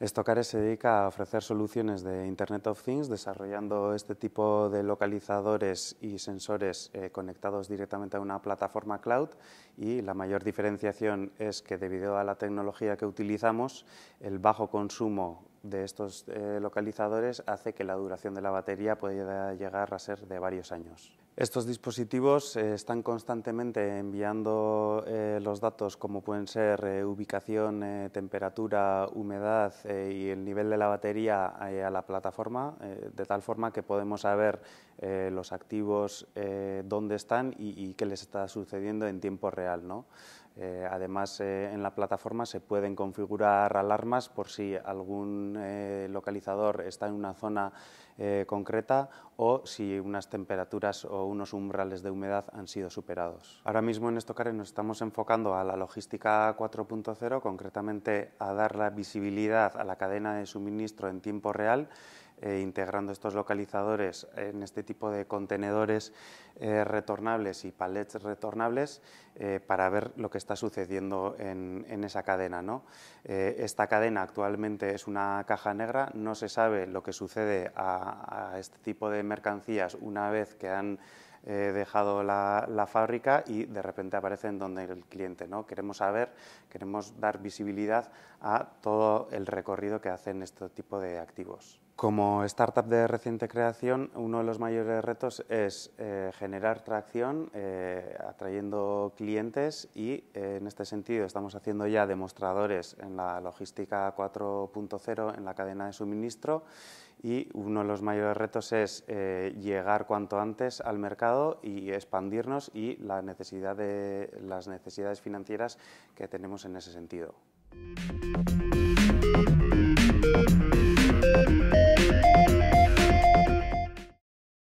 Estocare se dedica a ofrecer soluciones de Internet of Things desarrollando este tipo de localizadores y sensores eh, conectados directamente a una plataforma cloud y la mayor diferenciación es que debido a la tecnología que utilizamos, el bajo consumo de estos eh, localizadores hace que la duración de la batería pueda llegar a ser de varios años. Estos dispositivos eh, están constantemente enviando eh, los datos como pueden ser ubicación, temperatura, humedad y el nivel de la batería a la plataforma, de tal forma que podemos saber los activos dónde están y, qué les está sucediendo en tiempo real. ¿no? Eh, además, eh, en la plataforma se pueden configurar alarmas por si algún eh, localizador está en una zona concreta o si unas temperaturas o unos umbrales de humedad han sido superados. Ahora mismo en Estocare nos estamos enfocando a la logística 4.0, concretamente a dar la visibilidad a la cadena de suministro en tiempo real eh, integrando estos localizadores en este tipo de contenedores eh, retornables y palets retornables eh, para ver lo que está sucediendo en, esa cadena. ¿no? esta cadena actualmente es una caja negra, no se sabe lo que sucede a este tipo de mercancías una vez que han he dejado la, fábrica y de repente aparece en donde el cliente. ¿no? Queremos saber, queremos dar visibilidad a todo el recorrido que hacen este tipo de activos. Como startup de reciente creación, uno de los mayores retos es eh, generar tracción eh, atrayendo clientes y eh, en este sentido estamos haciendo ya demostradores en la logística 4.0 en la cadena de suministro y uno de los mayores retos es eh, llegar cuanto antes al mercado y expandirnos y la necesidad las necesidades financieras que tenemos en ese sentido.